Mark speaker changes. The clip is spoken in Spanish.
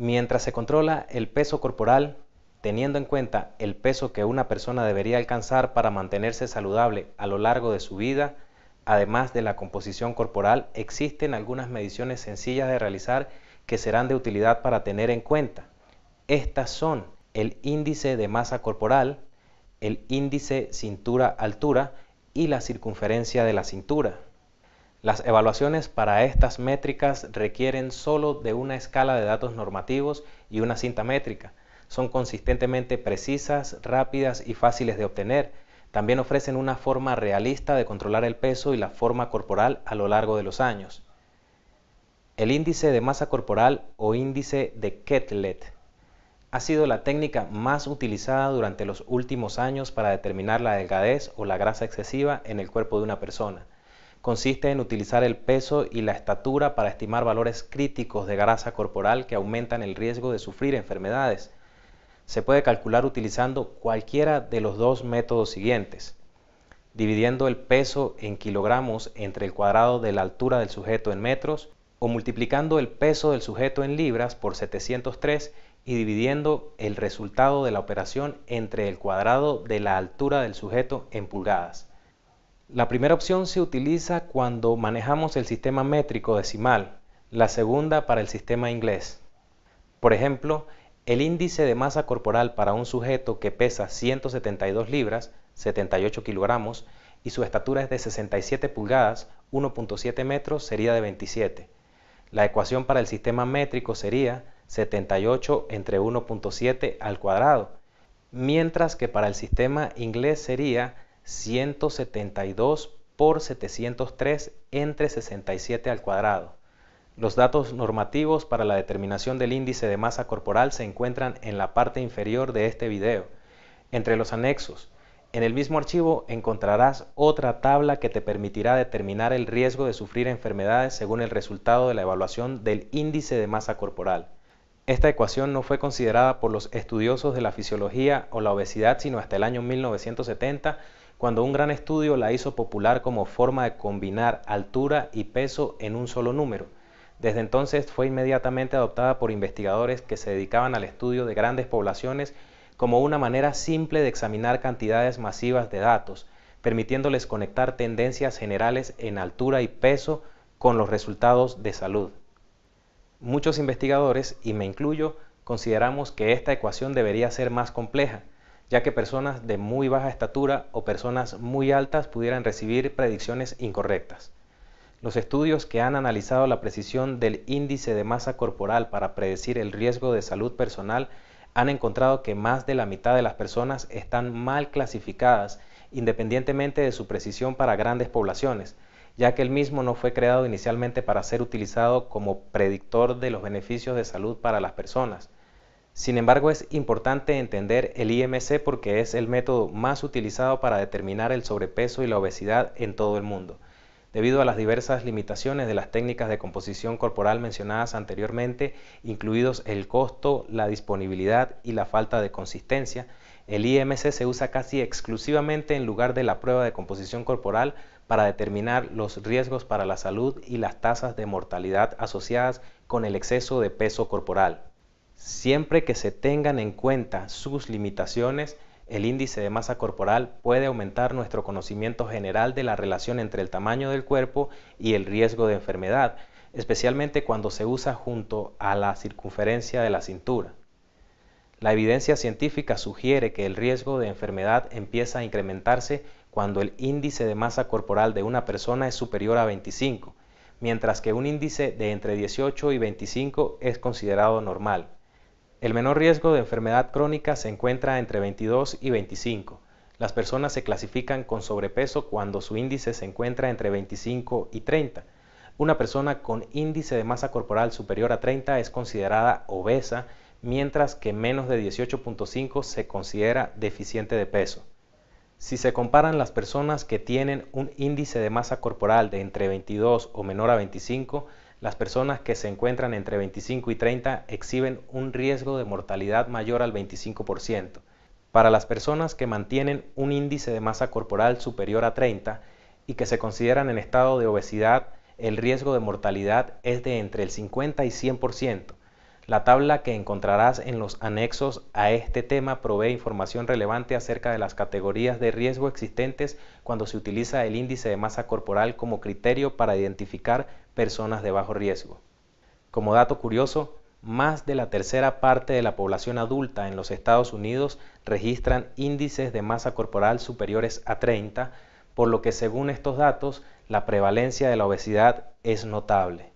Speaker 1: Mientras se controla el peso corporal, teniendo en cuenta el peso que una persona debería alcanzar para mantenerse saludable a lo largo de su vida, además de la composición corporal, existen algunas mediciones sencillas de realizar que serán de utilidad para tener en cuenta. Estas son el índice de masa corporal, el índice cintura-altura y la circunferencia de la cintura. Las evaluaciones para estas métricas requieren solo de una escala de datos normativos y una cinta métrica. Son consistentemente precisas, rápidas y fáciles de obtener. También ofrecen una forma realista de controlar el peso y la forma corporal a lo largo de los años. El índice de masa corporal o índice de Ketlet ha sido la técnica más utilizada durante los últimos años para determinar la delgadez o la grasa excesiva en el cuerpo de una persona consiste en utilizar el peso y la estatura para estimar valores críticos de grasa corporal que aumentan el riesgo de sufrir enfermedades. Se puede calcular utilizando cualquiera de los dos métodos siguientes, dividiendo el peso en kilogramos entre el cuadrado de la altura del sujeto en metros o multiplicando el peso del sujeto en libras por 703 y dividiendo el resultado de la operación entre el cuadrado de la altura del sujeto en pulgadas. La primera opción se utiliza cuando manejamos el sistema métrico decimal, la segunda para el sistema inglés. Por ejemplo, el índice de masa corporal para un sujeto que pesa 172 libras, 78 kilogramos, y su estatura es de 67 pulgadas, 1.7 metros, sería de 27. La ecuación para el sistema métrico sería 78 entre 1.7 al cuadrado, mientras que para el sistema inglés sería 172 por 703 entre 67 al cuadrado. Los datos normativos para la determinación del índice de masa corporal se encuentran en la parte inferior de este video, entre los anexos. En el mismo archivo encontrarás otra tabla que te permitirá determinar el riesgo de sufrir enfermedades según el resultado de la evaluación del índice de masa corporal. Esta ecuación no fue considerada por los estudiosos de la fisiología o la obesidad sino hasta el año 1970 cuando un gran estudio la hizo popular como forma de combinar altura y peso en un solo número. Desde entonces fue inmediatamente adoptada por investigadores que se dedicaban al estudio de grandes poblaciones como una manera simple de examinar cantidades masivas de datos, permitiéndoles conectar tendencias generales en altura y peso con los resultados de salud. Muchos investigadores, y me incluyo, consideramos que esta ecuación debería ser más compleja, ya que personas de muy baja estatura o personas muy altas pudieran recibir predicciones incorrectas. Los estudios que han analizado la precisión del índice de masa corporal para predecir el riesgo de salud personal han encontrado que más de la mitad de las personas están mal clasificadas independientemente de su precisión para grandes poblaciones, ya que el mismo no fue creado inicialmente para ser utilizado como predictor de los beneficios de salud para las personas. Sin embargo, es importante entender el IMC porque es el método más utilizado para determinar el sobrepeso y la obesidad en todo el mundo. Debido a las diversas limitaciones de las técnicas de composición corporal mencionadas anteriormente, incluidos el costo, la disponibilidad y la falta de consistencia, el IMC se usa casi exclusivamente en lugar de la prueba de composición corporal para determinar los riesgos para la salud y las tasas de mortalidad asociadas con el exceso de peso corporal. Siempre que se tengan en cuenta sus limitaciones, el índice de masa corporal puede aumentar nuestro conocimiento general de la relación entre el tamaño del cuerpo y el riesgo de enfermedad, especialmente cuando se usa junto a la circunferencia de la cintura. La evidencia científica sugiere que el riesgo de enfermedad empieza a incrementarse cuando el índice de masa corporal de una persona es superior a 25, mientras que un índice de entre 18 y 25 es considerado normal. El menor riesgo de enfermedad crónica se encuentra entre 22 y 25. Las personas se clasifican con sobrepeso cuando su índice se encuentra entre 25 y 30. Una persona con índice de masa corporal superior a 30 es considerada obesa, mientras que menos de 18.5 se considera deficiente de peso. Si se comparan las personas que tienen un índice de masa corporal de entre 22 o menor a 25, las personas que se encuentran entre 25 y 30 exhiben un riesgo de mortalidad mayor al 25%. Para las personas que mantienen un índice de masa corporal superior a 30 y que se consideran en estado de obesidad, el riesgo de mortalidad es de entre el 50 y 100%. La tabla que encontrarás en los anexos a este tema provee información relevante acerca de las categorías de riesgo existentes cuando se utiliza el índice de masa corporal como criterio para identificar personas de bajo riesgo. Como dato curioso, más de la tercera parte de la población adulta en los Estados Unidos registran índices de masa corporal superiores a 30, por lo que según estos datos, la prevalencia de la obesidad es notable.